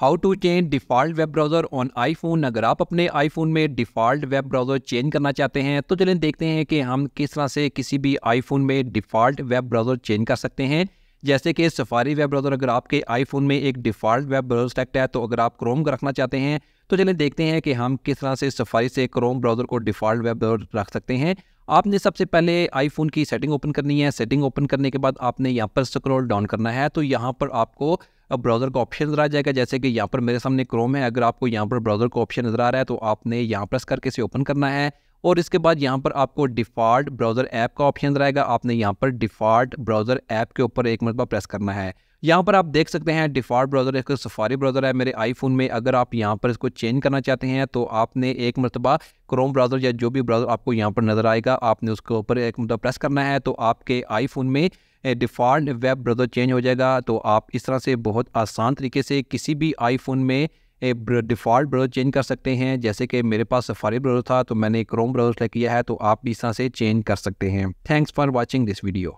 how to change default web browser on iPhone अगर आप अपने आईफोन में डिफ़ॉल्ट वेब ब्राउज़र चेंज करना चाहते हैं तो चलें देखते हैं कि हम किस तरह से किसी भी आईफोन में डिफ़ॉल्ट वेब ब्राउज़र चेंज कर सकते हैं जैसे कि सफारी वेब ब्राउज़र अगर आपके आईफोन में एक डिफ़ॉल्ट वेब ब्राउज़र सेलेक्ट है तो अगर आप क्रोम का रखना चाहते हैं तो चलिए देखते हैं कि हम किस तरह से सफारी से क्रोम ब्राउज़र को डिफ़ॉल्ट वेब ब्राउज़र रख सकते हैं आपने सबसे पहले आईफोन की सेटिंग ओपन करनी है सेटिंग ओपन करने के बाद आपने यहाँ पर स्क्रॉल डाउन करना है तो यहाँ पर आपको अब ब्राउज़र का ऑप्शन नजर आ जाएगा जैसे कि यहाँ पर मेरे सामने क्रोम है अगर आपको यहाँ पर ब्राउज़र का ऑप्शन नज़र आ रहा है तो आपने यहाँ प्रेस करके इसे ओपन करना है और इसके बाद यहाँ पर आपको डिफ़ॉल्ट ब्राउज़र ऐप का ऑप्शन आएगा आपने यहाँ पर डिफ़ॉल्ट ब्राउज़र ऐप के ऊपर एक मरतबा प्रेस करना है यहाँ पर आप देख सकते हैं डिफ़ॉल्ट ब्राउज़र एक सफारी ब्राउज़र है मेरे आईफोन में अगर आप यहाँ पर इसको चेंज करना चाहते हैं तो आपने एक मरतबा क्रोम ब्राउज़र या जो भी ब्राउज़र आपको यहाँ पर नज़र आएगा आपने उसके ऊपर एक मरतबा प्रेस करना है तो आपके आईफोन में डिफ़ॉल्ट वेब ब्राउज़र चेंज हो जाएगा तो आप इस तरह से बहुत आसान तरीके से किसी भी आईफोन में डिफ़ॉल्ट ब्राउज़र चेंज कर सकते हैं जैसे कि मेरे पास सफारी ब्राउज़र था तो मैंने क्रोम ब्राउज़र सेलेक्ट किया है तो आप भी इस तरह से चेंज कर सकते हैं thanks for watching this video